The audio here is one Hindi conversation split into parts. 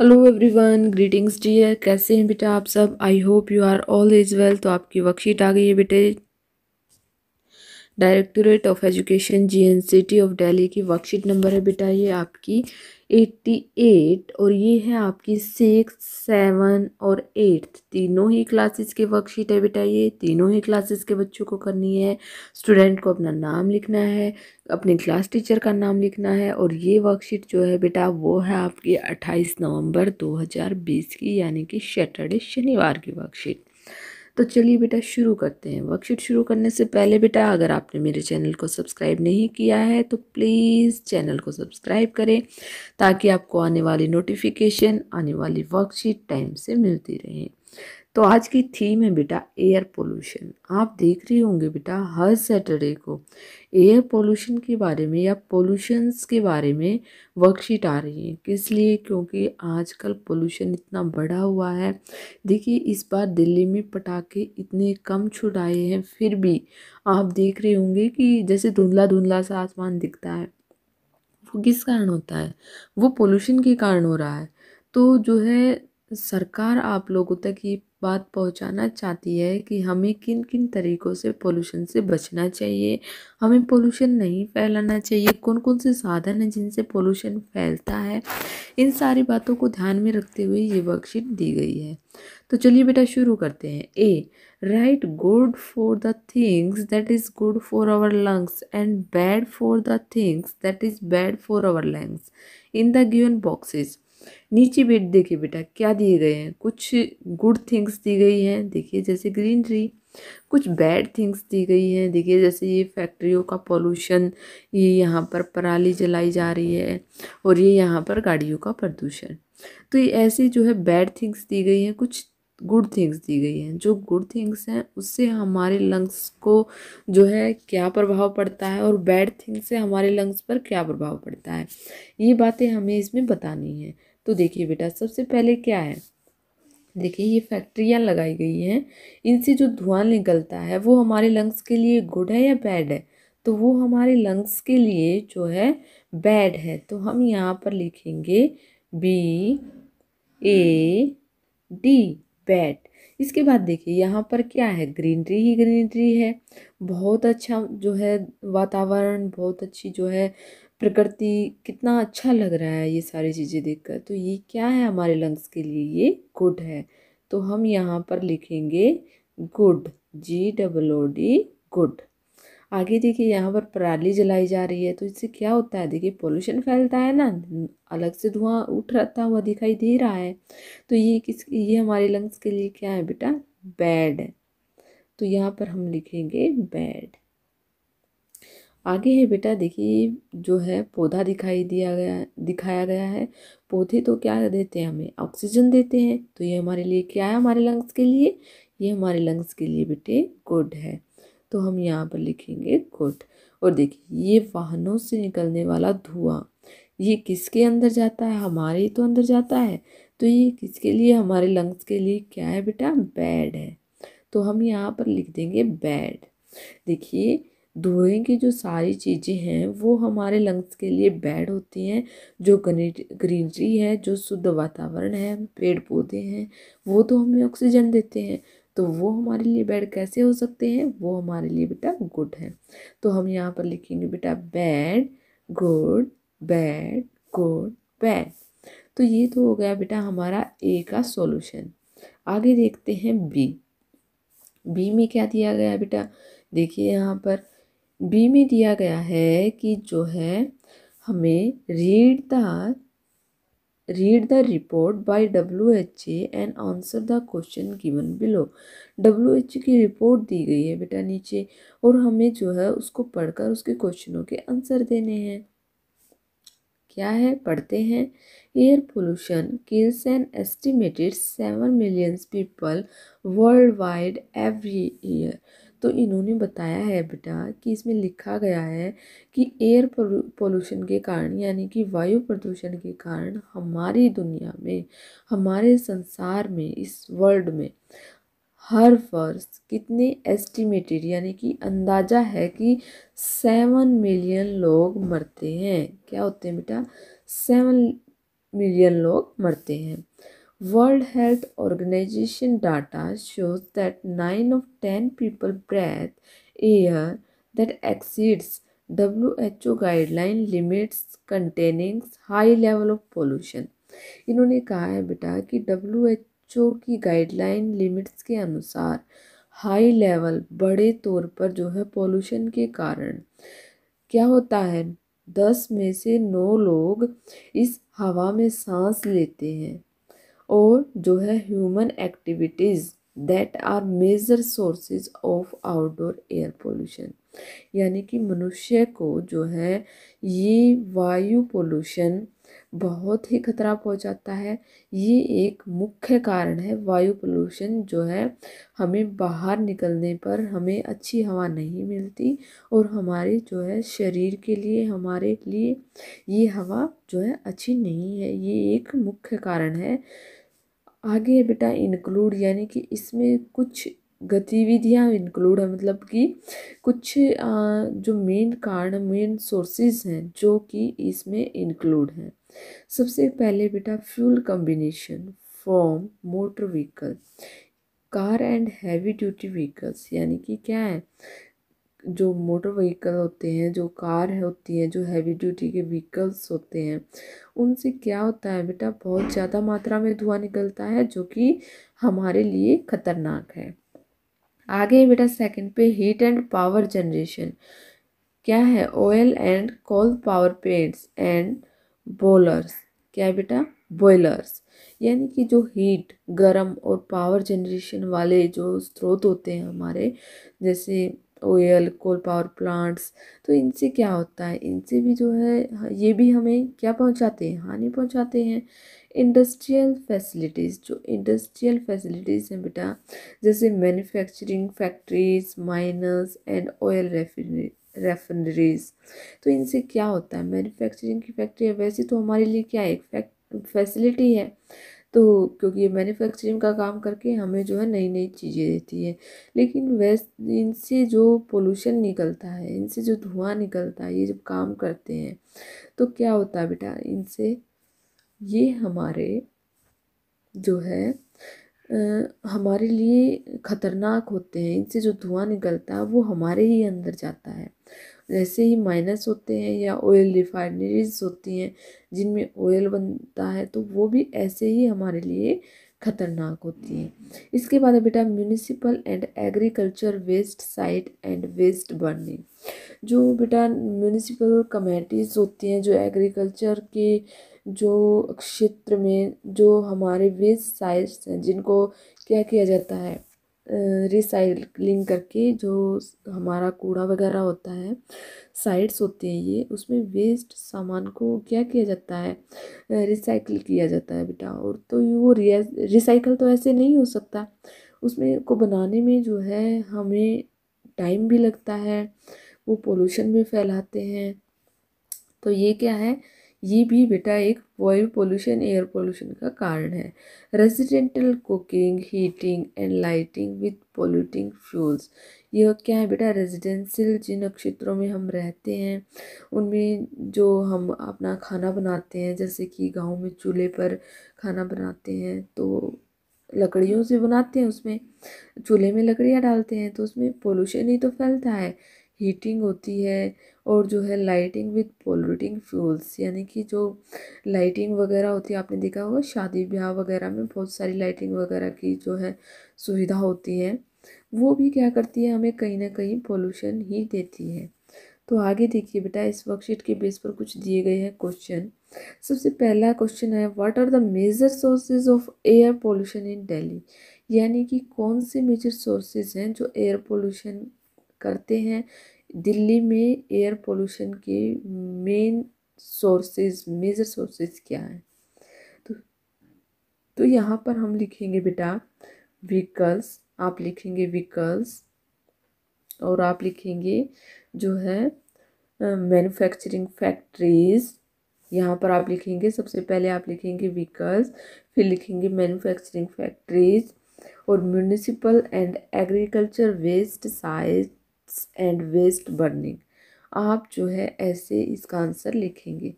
हेलो एवरीवन ग्रीटिंग्स डियर कैसे हैं बेटा आप सब I hope you are all is well तो आपकी वर्कशीट आ गई है बेटे directorate of education GNCT of Delhi की वर्कशीट नंबर है बेटा ये आपकी एट्टी एट और ये है आपकी सिक्स सेवन और एट्थ तीनों ही क्लासेस के वर्कशीट है बेटा ये तीनों ही क्लासेस के बच्चों को करनी है स्टूडेंट को अपना नाम लिखना है अपने क्लास टीचर का नाम लिखना है और ये वर्कशीट जो है बेटा वो है आपकी दो नवंबर बीस की यानी कि सैटरडे शनिवार की वर्कशीट तो चलिए बेटा शुरू करते हैं वर्कशीट शुरू करने से पहले बेटा अगर आपने मेरे चैनल को सब्सक्राइब नहीं किया है तो प्लीज़ चैनल को सब्सक्राइब करें ताकि आपको आने वाली नोटिफिकेशन आने वाली वर्कशीट टाइम से मिलती रहे तो आज की थीम है बेटा एयर पोल्यूशन आप देख रहे होंगे बेटा हर सैटरडे को एयर पोल्यूशन के बारे में या पोल्यूशंस के बारे में वर्कशीट आ रही है किस लिए क्योंकि आजकल पोल्यूशन इतना बढ़ा हुआ है देखिए इस बार दिल्ली में पटाखे इतने कम छुड़ाए हैं फिर भी आप देख रहे होंगे कि जैसे धुंधला धुंधला सा आसमान दिखता है वो किस कारण होता है वो पोल्यूशन के कारण हो रहा है तो जो है सरकार आप लोगों तक ये बात पहुंचाना चाहती है कि हमें किन किन तरीक़ों से पोल्यूशन से बचना चाहिए हमें पोल्यूशन नहीं फैलाना चाहिए कौन कौन से साधन हैं जिनसे पोल्यूशन फैलता है इन सारी बातों को ध्यान में रखते हुए ये वर्कशीट दी गई है तो चलिए बेटा शुरू करते हैं uh write good for the things that is good for our lungs and bad for the things that is bad for our lungs in the given boxes नीचे बेट देखिए बेटा क्या दिए गए हैं कुछ गुड थिंग्स दी गई हैं देखिए जैसे ग्रीनरी कुछ बैड थिंग्स दी गई हैं देखिए जैसे ये फैक्ट्रियों का पोल्यूशन ये यहाँ पर पराली जलाई जा रही है और ये यहाँ पर गाड़ियों का प्रदूषण तो ये ऐसी जो है बैड थिंग्स दी गई हैं कुछ गुड थिंग्स दी गई हैं जो गुड थिंग्स हैं उससे हमारे लंग्स को जो है क्या प्रभाव पड़ता है और बैड थिंग्स से हमारे लंग्स पर क्या प्रभाव पड़ता है ये बातें हमें इसमें बतानी है तो देखिए बेटा सबसे पहले क्या है देखिए ये फैक्ट्रियाँ लगाई गई हैं इनसे जो धुआं निकलता है वो हमारे लंग्स के लिए गुड है या बैड है तो वो हमारे लंग्स के लिए जो है बैड है तो हम यहाँ पर लिखेंगे बी ए डी बैड इसके बाद देखिए यहाँ पर क्या है ग्रीनरी ही ग्रीनरी है बहुत अच्छा जो है वातावरण बहुत अच्छी जो है प्रकृति कितना अच्छा लग रहा है ये सारी चीज़ें देखकर तो ये क्या है हमारे लंग्स के लिए ये गुड है तो हम यहाँ पर लिखेंगे good G double O D good आगे देखिए यहाँ पर पराली जलाई जा रही है तो इससे क्या होता है देखिए पोल्यूशन फैलता है ना अलग से धुआं उठ रहता हुआ दिखाई दे रहा है तो ये किस ये हमारे लंग्स के लिए क्या है बेटा बैड है तो यहाँ पर हम लिखेंगे बैड आगे है बेटा देखिए जो है पौधा दिखाई दिया गया दिखाया गया है पौधे तो क्या देते हैं हमें ऑक्सीजन देते हैं तो ये हमारे लिए क्या है हमारे लंग्स के लिए ये हमारे लंग्स के लिए बेटे गुड है तो हम यहाँ पर लिखेंगे गुड और देखिए ये वाहनों से निकलने वाला धुआँ ये किसके अंदर जाता है हमारे ही तो अंदर जाता है तो ये किसके लिए हमारे लंग्स के लिए क्या है बेटा बैड है तो हम यहाँ पर लिख देंगे बैड देखिए धुएँ की जो सारी चीज़ें हैं वो हमारे लंग्स के लिए बैड होती हैं जो ग्रीनरी है जो शुद्ध वातावरण है पेड़ पौधे हैं वो तो हमें ऑक्सीजन देते हैं तो वो हमारे लिए बैड कैसे हो सकते हैं वो हमारे लिए बेटा गुड है तो हम यहाँ पर लिखेंगे बेटा bad good bad good bad तो ये तो हो गया बेटा हमारा ए का सॉल्यूशन आगे देखते हैं बी बी में क्या दिया गया बेटा देखिए यहाँ पर बी में दिया गया है कि जो है हमें read the read the report by W H A and answer the question given below W H A की रिपोर्ट दी गई है बेटा नीचे और हमें जो है उसको पढ़कर उसके क्वेश्चनों के आंसर देने हैं क्या है पढ़ते हैं air pollution kills an estimated seven millions people worldwide every year तो इन्होंने बताया है बेटा कि इसमें लिखा गया है कि एयर पोल्यूशन के कारण यानी कि वायु प्रदूषण के कारण हमारी दुनिया में हमारे संसार में इस वर्ल्ड में हर वर्ष कितने एस्टिमेटेड यानी कि अंदाज़ा है कि सेवन मिलियन लोग मरते हैं क्या होते हैं बेटा सेवन मिलियन लोग मरते हैं World Health Organization data shows that 9 of 10 people breathe air that exceeds WHO guideline limits containing high level of pollution. इन्होंने कहा है बेटा कि डब्ल्यू की गाइडलाइन लिमिट्स के अनुसार हाई लेवल बड़े तौर पर जो है पोल्यूशन के कारण क्या होता है दस में से नौ लोग इस हवा में सांस लेते हैं और जो है human activities that are major sources of outdoor air pollution यानी कि मनुष्य को जो है ये वायु पोल्यूशन बहुत ही खतरा पहुंचाता है ये एक मुख्य कारण है वायु पोल्यूशन जो है हमें बाहर निकलने पर हमें अच्छी हवा नहीं मिलती और हमारे जो है शरीर के लिए हमारे लिए ये हवा जो है अच्छी नहीं है ये एक मुख्य कारण है आगे बेटा इंक्लूड यानी कि इसमें कुछ गतिविधियाँ इंक्लूड है मतलब कि कुछ जो मेन कारण मेन सोर्सेज हैं जो कि इसमें इंक्लूड हैं सबसे पहले बेटा fuel combination form motor vehicle car and heavy duty vehicles यानी कि क्या है जो मोटर व्हीकल होते हैं जो कार होती हैं जो हैवी ड्यूटी के व्हीकल्स होते हैं उनसे क्या होता है बेटा बहुत ज़्यादा मात्रा में धुआं निकलता है जो कि हमारे लिए ख़तरनाक है आगे बेटा सेकंड पे हीट एंड पावर जनरेशन क्या है oil and coal power plates and boilers क्या है बेटा बॉयलर्स यानी कि जो हीट गर्म और पावर जनरेशन वाले जो स्रोत होते हैं हमारे जैसे ऑयल कोल पावर प्लांट्स तो इनसे क्या होता है इनसे भी जो है हाँ, ये भी हमें क्या पहुंचाते हैं हानि पहुंचाते हैं इंडस्ट्रियल फैसिलिटीज़ जो इंडस्ट्रियल फैसिलिटीज़ हैं बेटा जैसे manufacturing factories miners and oil refinery refineries तो इनसे क्या होता है मैन्युफैक्चरिंग की फैक्ट्री है वैसे तो हमारे लिए क्या है एक फैसिलिटी है तो क्योंकि ये मैन्युफैक्चरिंग का काम करके हमें जो है नई नई चीज़ें देती है लेकिन वैसे इनसे जो पोल्यूशन निकलता है इनसे जो धुआं निकलता है ये जब काम करते हैं तो क्या होता है बेटा इनसे ये हमारे जो है आ, हमारे लिए ख़तरनाक होते हैं इनसे जो धुआं निकलता है वो हमारे ही अंदर जाता है जैसे ही माइनस होते हैं या ऑयल रिफाइनरीज होती हैं जिनमें ऑयल बनता है तो वो भी ऐसे ही हमारे लिए खतरनाक होती हैं इसके बाद बेटा municipal and agriculture waste site and waste burning जो बेटा म्यूनिसिपल कमेटीज़ होती हैं जो एग्रीकल्चर के जो क्षेत्र में जो हमारे वेस्ट साइट्स हैं जिनको क्या किया जाता है रिसाइकलिंग करके जो हमारा कूड़ा वगैरह होता है साइड्स होती हैं ये उसमें वेस्ट सामान को क्या किया जाता है रिसाइकिल किया जाता है बेटा और तो वो रिसाइकल तो ऐसे नहीं हो सकता उसमें को बनाने में जो है हमें टाइम भी लगता है वो पोल्यूशन भी फैलाते हैं तो ये क्या है ये भी बेटा एक वायु पोल्यूशन एयर पोल्यूशन का कारण है residential cooking heating and lighting with polluting fuels यह क्या है बेटा रेजिडेंशियल जिन क्षेत्रों में हम रहते हैं उनमें जो हम अपना खाना बनाते हैं जैसे कि गांव में चूल्हे पर खाना बनाते हैं तो लकड़ियों से बनाते हैं उसमें चूल्हे में लकड़ियाँ डालते हैं तो उसमें पोल्यूशन ही तो फैलता है हीटिंग होती है और जो है लाइटिंग विद पोल्यूटिंग फ्यूल्स यानी कि जो लाइटिंग वगैरह होती है आपने देखा होगा शादी ब्याह वगैरह में बहुत सारी लाइटिंग वगैरह की जो है सुविधा होती है वो भी क्या करती है हमें कहीं ना कहीं पोल्यूशन ही देती है तो आगे देखिए बेटा इस वर्कशीट के बेस पर कुछ दिए गए हैं क्वेश्चन सबसे पहला क्वेश्चन है what are the major sources of air pollution in Delhi यानी कि कौन से मेजर सोर्सेज हैं जो एयर पोल्यूशन करते हैं दिल्ली में एयर पोल्यूशन के मेन सोर्सेज मेजर सोर्सेज क्या हैं तो तो यहाँ पर हम लिखेंगे बेटा व्हीकल्स आप लिखेंगे व्हीकल्स और आप लिखेंगे जो है मैन्युफैक्चरिंग फैक्ट्रीज़ यहाँ पर आप लिखेंगे सबसे पहले आप लिखेंगे व्हीकल्स फिर लिखेंगे मैन्युफैक्चरिंग फैक्ट्रीज़ और municipal and agriculture waste size wastes and waste burning आप जो है ऐसे इसका आंसर लिखेंगे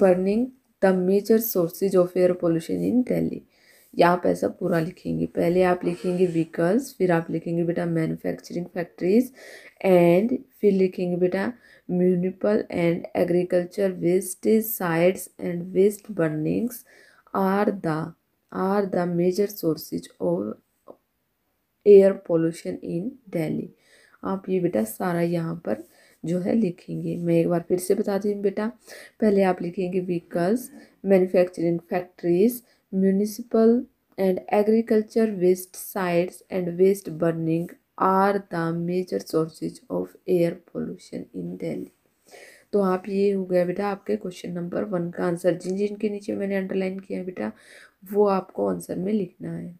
burning the major sources of air pollution in Delhi या आप ऐसा पूरा लिखेंगे पहले आप लिखेंगे व्हीकल्स फिर आप लिखेंगे बेटा मैन्युफैक्चरिंग फैक्ट्रीज एंड फिर लिखेंगे बेटा municipal and agriculture waste sides and waste burnings are the are the major sources of air pollution in Delhi आप ये बेटा सारा यहाँ पर जो है लिखेंगे मैं एक बार फिर से बता दी बेटा पहले आप लिखेंगे vehicles manufacturing factories municipal and agriculture waste sites and waste burning are the major sources of air pollution in Delhi तो आप ये हो गया बेटा आपके क्वेश्चन नंबर वन का आंसर जिन जिन के नीचे मैंने अंडरलाइन किया बेटा वो आपको आंसर में लिखना है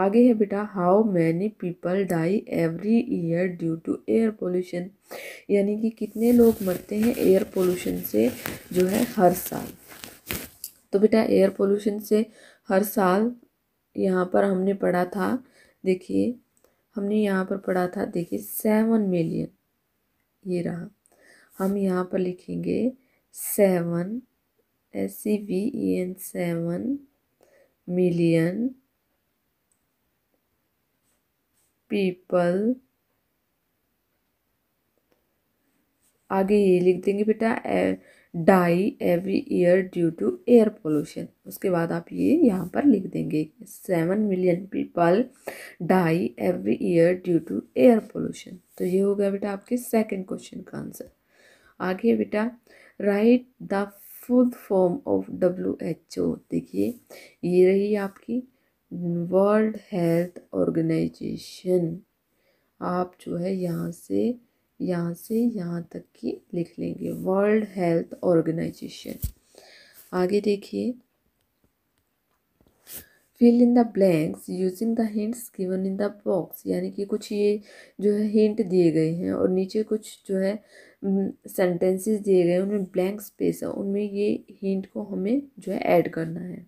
आगे है बेटा how many people die every year due to air pollution यानी कि कितने लोग मरते हैं एयर पोल्यूशन से जो है हर साल तो बेटा एयर पोल्यूशन से हर साल यहाँ पर हमने पढ़ा था देखिए हमने यहाँ पर पढ़ा था देखिए सेवन मिलियन ये रहा हम यहाँ पर लिखेंगे seven S C V N seven million people आगे ये लिख देंगे बेटा die every year due to air pollution उसके बाद आप ये यहाँ पर लिख देंगे seven million people die every year due to air pollution तो ये हो गया बेटा आपके सेकंड क्वेश्चन का आंसर आगे बेटा write the full form of W H O देखिए ये रही आपकी वर्ल्ड हेल्थ ऑर्गेनाइजेशन आप जो है यहाँ से यहाँ से यहाँ तक की लिख लेंगे वर्ल्ड हेल्थ ऑर्गेनाइजेशन आगे देखिए fill in the blanks using the hints given in the box यानी कि कुछ ये जो है हिंट दिए गए हैं और नीचे कुछ जो है सेंटेंसेस हम्म, दिए गए उनमें ब्लैंक स्पेस है उनमें ये हिंट को हमें जो है ऐड करना है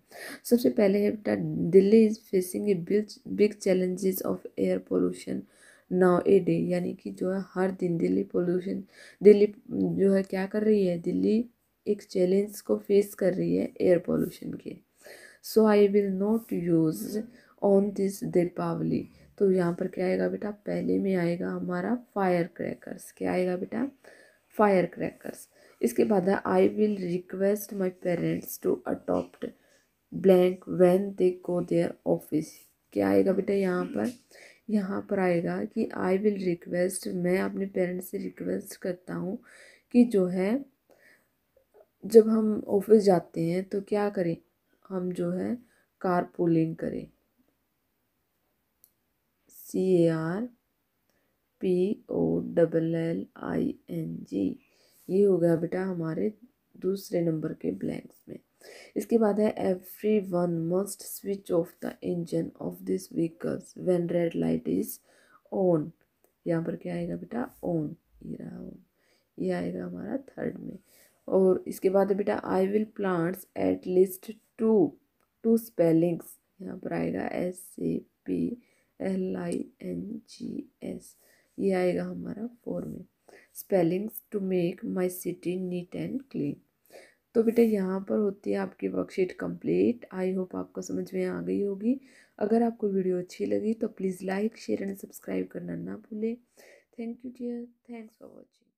सबसे पहले है बेटा Delhi is facing a big big challenges of air pollution now a day यानी कि जो है हर दिन दिल्ली पोल्यूशन दिल्ली जो है क्या कर रही है दिल्ली एक चैलेंज को फेस कर रही है एयर पोल्यूशन के so I will not use on this Deepavali तो यहाँ पर क्या आएगा बेटा पहले में आएगा हमारा फायर क्रैकर्स क्या आएगा बेटा फायर क्रैकर्स इसके बाद है I will request my parents to adopt blank when they go their office क्या आएगा बेटा यहाँ पर यहाँ पर आएगा कि आई विल रिक्वेस्ट मैं अपने पेरेंट्स से रिक्वेस्ट करता हूँ कि जो है जब हम ऑफिस जाते हैं तो क्या करें हम जो है कार पुलिंग करें C A R P O double L I N G ये हो गया बेटा हमारे दूसरे नंबर के ब्लैंक्स में इसके बाद है everyone must switch off the engine of this vehicles when red light is on यहाँ पर क्या आएगा बेटा ऑन ये रहा ऑन ये आएगा हमारा थर्ड में और इसके बाद है बेटा I will plants at least two two spellings यहाँ पर आएगा S A P L I N G S ये आएगा हमारा फोर में spellings to make my city neat and clean तो बेटा यहाँ पर होती है आपकी वर्कशीट कंप्लीट आई होप आपको समझ में आ गई होगी अगर आपको वीडियो अच्छी लगी तो please like share and subscribe करना ना भूलें thank you dear thanks for watching